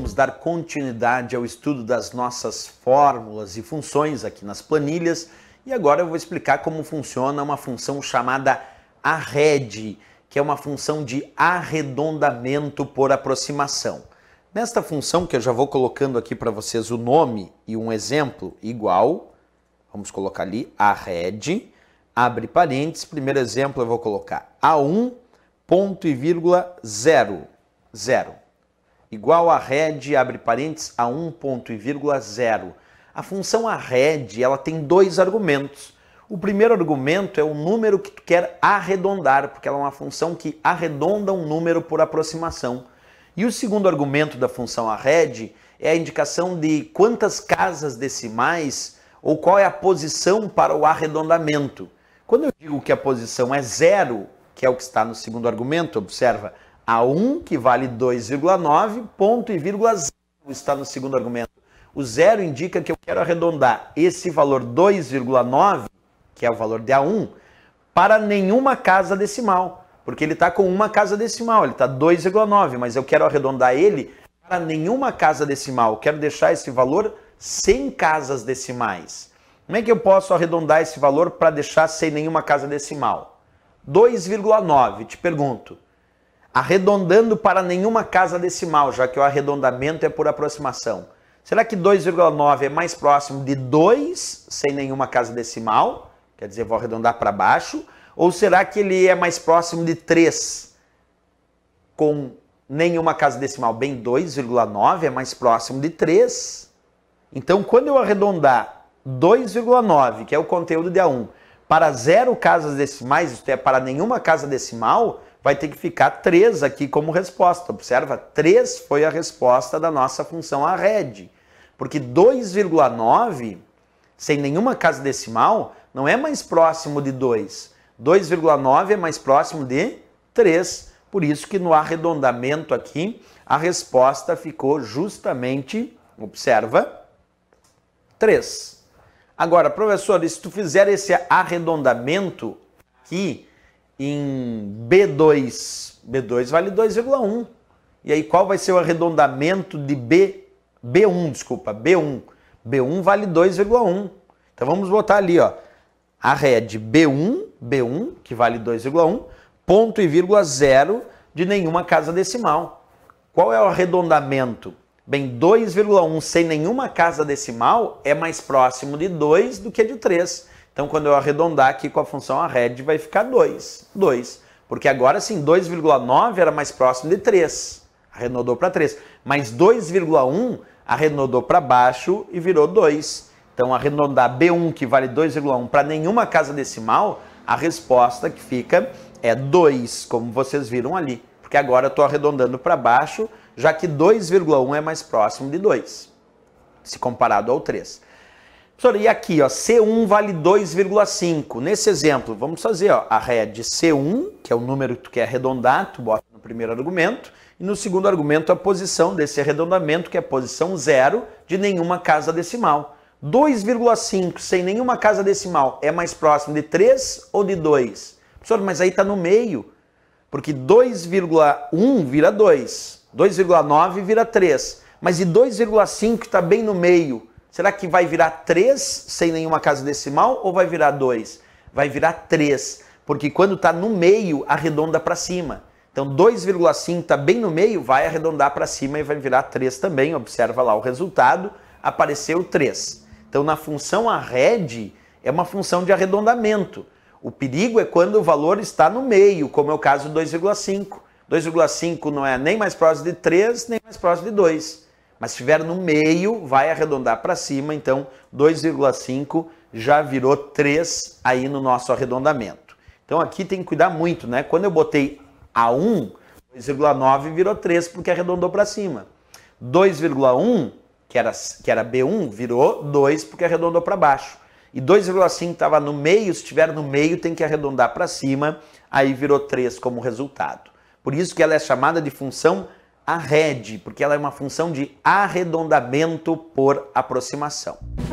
vamos dar continuidade ao estudo das nossas fórmulas e funções aqui nas planilhas. E agora eu vou explicar como funciona uma função chamada arred, que é uma função de arredondamento por aproximação. Nesta função, que eu já vou colocando aqui para vocês o nome e um exemplo igual, vamos colocar ali arred, abre parênteses, primeiro exemplo eu vou colocar A1, ponto e vírgula zero, zero igual a red, abre parênteses, a 1 ponto e vírgula zero. A função arred, ela tem dois argumentos. O primeiro argumento é o número que tu quer arredondar, porque ela é uma função que arredonda um número por aproximação. E o segundo argumento da função arred é a indicação de quantas casas decimais ou qual é a posição para o arredondamento. Quando eu digo que a posição é zero, que é o que está no segundo argumento, observa, a 1, que vale 2,9, ponto e vírgula zero está no segundo argumento. O zero indica que eu quero arredondar esse valor 2,9, que é o valor de A1, para nenhuma casa decimal, porque ele está com uma casa decimal, ele está 2,9, mas eu quero arredondar ele para nenhuma casa decimal, eu quero deixar esse valor sem casas decimais. Como é que eu posso arredondar esse valor para deixar sem nenhuma casa decimal? 2,9, te pergunto arredondando para nenhuma casa decimal, já que o arredondamento é por aproximação. Será que 2,9 é mais próximo de 2, sem nenhuma casa decimal? Quer dizer, vou arredondar para baixo. Ou será que ele é mais próximo de 3, com nenhuma casa decimal? Bem, 2,9 é mais próximo de 3. Então, quando eu arredondar 2,9, que é o conteúdo de A1, para zero casas decimais, isto é, para nenhuma casa decimal, vai ter que ficar 3 aqui como resposta. Observa, 3 foi a resposta da nossa função arred. Porque 2,9, sem nenhuma casa decimal, não é mais próximo de 2. 2,9 é mais próximo de 3. Por isso que no arredondamento aqui, a resposta ficou justamente, observa, 3. Agora, professor, se tu fizer esse arredondamento aqui, em B2. B2 vale 2,1. E aí qual vai ser o arredondamento de B B1, desculpa, B1. B1 vale 2,1. Então vamos botar ali, ó, a rede B1, B1, que vale 2,1, ponto e vírgula zero de nenhuma casa decimal. Qual é o arredondamento? Bem, 2,1 sem nenhuma casa decimal é mais próximo de 2 do que de 3. Então, quando eu arredondar aqui com a função arred, vai ficar 2. 2. Porque agora sim, 2,9 era mais próximo de 3. Arredondou para 3. Mas 2,1 arredondou para baixo e virou 2. Então, arredondar B1, que vale 2,1, para nenhuma casa decimal, a resposta que fica é 2, como vocês viram ali. Porque agora eu estou arredondando para baixo, já que 2,1 é mais próximo de 2, se comparado ao 3. Professor, e aqui, ó, C1 vale 2,5. Nesse exemplo, vamos fazer ó, a ré de C1, que é o número que tu quer arredondar, tu bota no primeiro argumento, e no segundo argumento a posição desse arredondamento, que é a posição zero de nenhuma casa decimal. 2,5 sem nenhuma casa decimal é mais próximo de 3 ou de 2? Professor, mas aí está no meio, porque 2,1 vira 2, 2,9 vira 3, mas e 2,5 está bem no meio? Será que vai virar 3 sem nenhuma casa decimal ou vai virar 2? Vai virar 3, porque quando está no meio, arredonda para cima. Então 2,5 está bem no meio, vai arredondar para cima e vai virar 3 também. Observa lá o resultado, apareceu 3. Então na função arred é uma função de arredondamento. O perigo é quando o valor está no meio, como é o caso 2,5. 2,5 não é nem mais próximo de 3, nem mais próximo de 2. Mas se estiver no meio, vai arredondar para cima, então 2,5 já virou 3 aí no nosso arredondamento. Então aqui tem que cuidar muito, né? Quando eu botei a 1, 2,9 virou 3 porque arredondou para cima. 2,1, que era, que era B1, virou 2 porque arredondou para baixo. E 2,5 estava no meio, se estiver no meio tem que arredondar para cima, aí virou 3 como resultado. Por isso que ela é chamada de função a porque ela é uma função de arredondamento por aproximação.